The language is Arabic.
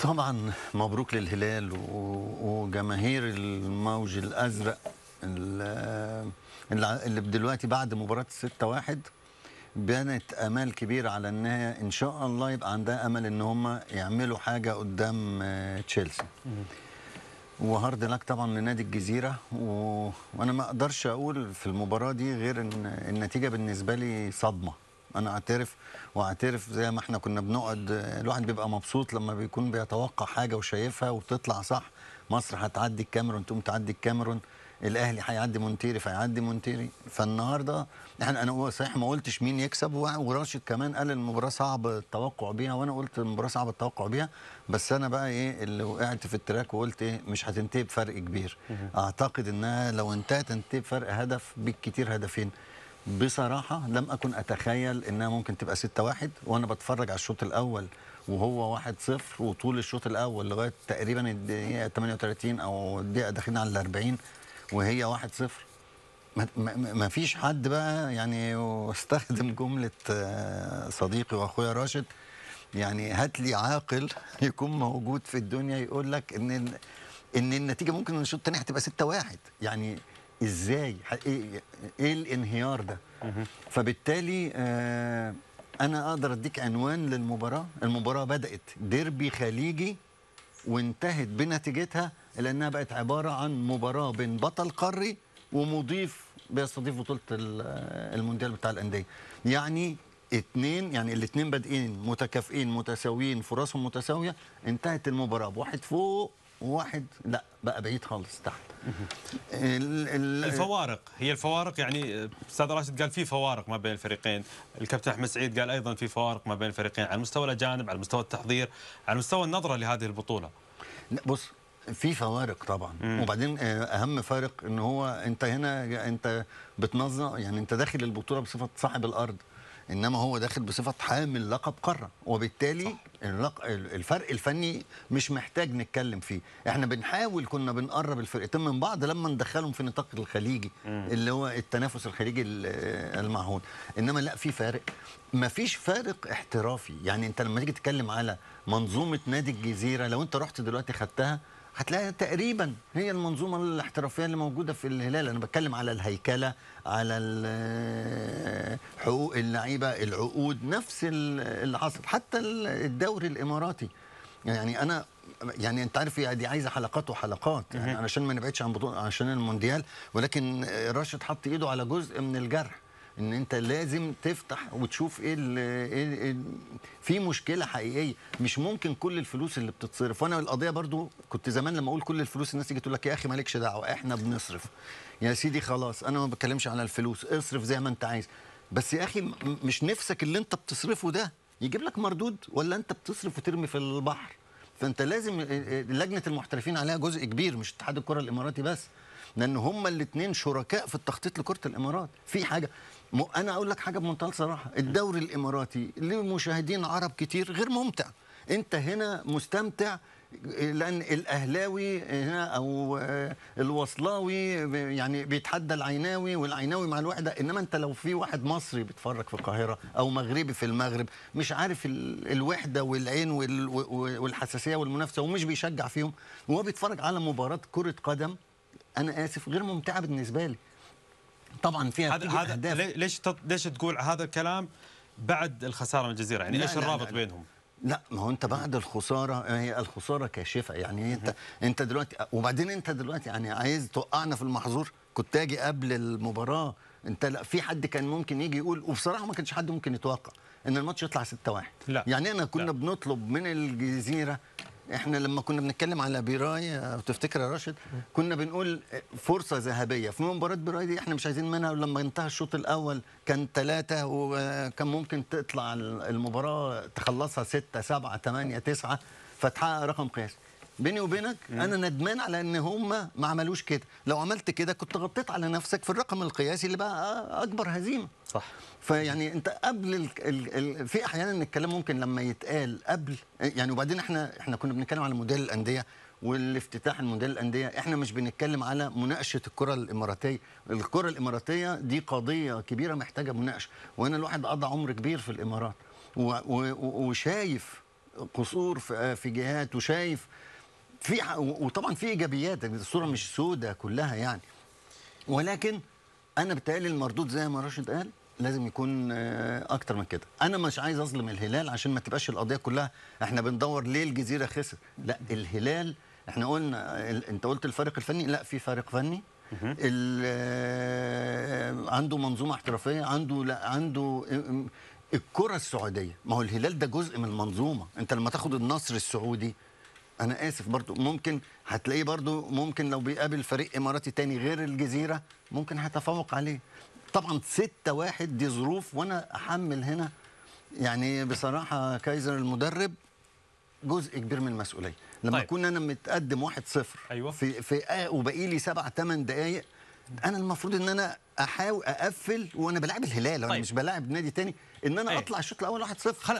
طبعا مبروك للهلال وجماهير الموج الازرق اللي دلوقتي بعد مباراه الستة واحد بنت امال كبيره على انها ان شاء الله يبقى عندها امل ان هم يعملوا حاجه قدام آه، تشيلسي وهارد لك طبعا لنادي الجزيره و... وانا ما اقدرش اقول في المباراه دي غير ان النتيجه بالنسبه لي صدمه انا اعترف واعترف زي ما احنا كنا بنقعد الواحد بيبقى مبسوط لما بيكون بيتوقع حاجه وشايفها وبتطلع صح مصر هتعدي الكاميرون تقوم تعدي الكاميرون الاهلي هيعدي مونتيري فيعدي مونتيري فالنهارده احنا انا صحيح ما قلتش مين يكسب وراشد كمان قال المباراه صعب التوقع بيها وانا قلت المباراه صعب التوقع بيها بس انا بقى ايه اللي وقعت في التراك وقلت ايه مش هتنتهي بفرق كبير اعتقد انها لو انتهت تنتهي بفرق هدف بالكتير هدفين بصراحه لم اكن اتخيل انها ممكن تبقى 6 1 وانا بتفرج على الشوط الاول وهو 1 0 وطول الشوط الاول لغايه تقريبا الدقيقه 38 او الدقيقه داخلين على ال 40 وهي 1 0 ما فيش حد بقى يعني واستخدم جمله آه، صديقي واخويا راشد يعني هات لي عاقل يكون موجود في الدنيا يقول لك ان ان النتيجه ممكن الشوط الثاني هتبقى 6 1 يعني ازاي إيه-, إيه-, ايه الانهيار ده فبالتالي آه، انا اقدر اديك عنوان للمباراه المباراه بدات ديربي خليجي وانتهت بنتيجتها لانها بقت عباره عن مباراه بين بطل قاري ومضيف بيستضيف بطوله المونديال بتاع الانديه يعني اثنين يعني الاثنين بادئين متكافئين متساويين فرصهم متساويه انتهت المباراه بواحد فوق وواحد لا بقى بعيد خالص تحت الفوارق هي الفوارق يعني استاذ راشد قال في فوارق ما بين الفريقين الكابتن احمد سعيد قال ايضا في فوارق ما بين الفريقين على مستوى الاجانب على مستوى التحضير على مستوى النظره لهذه البطوله لا بص في فوارق طبعا مم. وبعدين آه، اهم فارق ان هو انت هنا انت بتنظم يعني انت داخل البطوله بصفه صاحب الارض انما هو داخل بصفه حامل لقب قاره وبالتالي اللق... الفرق الفني مش محتاج نتكلم فيه احنا بنحاول كنا بنقرب الفرقتين من بعض لما ندخلهم في نطاق الخليجي اللي هو التنافس الخليجي المعهود انما لا في فارق ما فيش فارق احترافي يعني انت لما تيجي تتكلم على منظومه نادي الجزيره لو انت رحت دلوقتي خدتها هتلاقي تقريبا هي المنظومه الاحترافيه اللي موجوده في الهلال انا بتكلم على الهيكله على حقوق اللعيبه العقود نفس العصر حتى الدوري الاماراتي يعني انا يعني انت عارف دي عايزه حلقات وحلقات يعني علشان ما نبعدش عن بطولة عشان المونديال ولكن راشد حط ايده على جزء من الجرح ان انت لازم تفتح وتشوف ايه ال ايه, ايه في مشكله حقيقيه مش ممكن كل الفلوس اللي بتتصرف وانا القضيه برضو كنت زمان لما اقول كل الفلوس الناس تيجي تقول لك يا اخي مالكش دعوه احنا بنصرف يا سيدي خلاص انا ما بتكلمش على الفلوس اصرف زي ما انت عايز بس يا اخي مش نفسك اللي انت بتصرفه ده يجيب لك مردود ولا انت بتصرف وترمي في البحر فانت لازم آه، آه، لجنه المحترفين عليها جزء كبير مش اتحاد الكره الاماراتي بس لان هما الاثنين شركاء في التخطيط لكره الامارات في حاجه انا اقول لك حاجه بمنتهى الصراحه الدوري الاماراتي لمشاهدين عرب كتير غير ممتع انت هنا مستمتع لان الاهلاوي هنا او الوصلاوي يعني بيتحدى العيناوي والعيناوي مع الوحده انما انت لو في واحد مصري بيتفرج في القاهره او مغربي في المغرب مش عارف الوحده والعين والحساسيه والمنافسه ومش بيشجع فيهم وهو بيتفرج على مباراه كره قدم انا اسف غير ممتعه بالنسبه لي طبعا فيها هذا هذا ليش تط... ليش تقول هذا الكلام بعد الخساره من الجزيره يعني ايش الرابط لا لا بينهم لا ما هو انت بعد الخساره هي الخساره كاشفه يعني انت انت دلوقتي وبعدين انت دلوقتي يعني عايز توقعنا في المحظور كنت اجي قبل المباراه انت لا في حد كان ممكن يجي يقول وبصراحه ما كانش حد ممكن يتوقع ان الماتش يطلع 6-1 يعني انا كنا لا. بنطلب من الجزيره احنا لما كنا بنتكلم على بيراي تفتكر يا راشد كنا بنقول فرصه ذهبيه في مباراه بيراي دي احنا مش عايزين منها لما انتهى الشوط الاول كان ثلاثه وكان ممكن تطلع المباراه تخلصها سته سبعه ثمانيه تسعه فتحقق رقم قياسي بيني وبينك مم. انا ندمان على ان هم ما عملوش كده لو عملت كده كنت غطيت على نفسك في الرقم القياسي اللي بقى اكبر هزيمه صح فيعني انت قبل ال... ال... ال... في احيانا الكلام ممكن لما يتقال قبل يعني وبعدين احنا احنا كنا بنتكلم على موديل الانديه والافتتاح الموديل الانديه احنا مش بنتكلم على مناقشه الكره الاماراتيه الكره الاماراتيه دي قضيه كبيره محتاجه مناقشه وانا الواحد قضى عمر كبير في الامارات و... و... وشايف قصور في جهات وشايف في وطبعا في ايجابيات الصوره مش سودة كلها يعني ولكن انا بتهيألي المردود زي ما راشد قال لازم يكون آه، اكتر من كده انا مش عايز اظلم الهلال عشان ما تبقاش القضيه كلها احنا بندور ليه الجزيره خسر لا الهلال احنا قلنا انت قلت الفارق الفني لا في فارق فني آه، عنده منظومه احترافيه عنده لا عنده آه، الكره السعوديه ما هو الهلال ده جزء من المنظومه انت لما تاخد النصر السعودي انا اسف برضو ممكن هتلاقيه برضو ممكن لو بيقابل فريق اماراتي تاني غير الجزيره ممكن هيتفوق عليه طبعا 6 واحد دي ظروف وانا احمل هنا يعني بصراحه كايزر المدرب جزء كبير من المسؤوليه لما طيب. اكون انا متقدم 1-0 أيوة. في في وباقي لي 7 8 دقائق انا المفروض ان انا احاول اقفل وانا بلاعب الهلال طيب. انا مش بلاعب نادي تاني ان انا أيه. اطلع الشوط الاول 1-0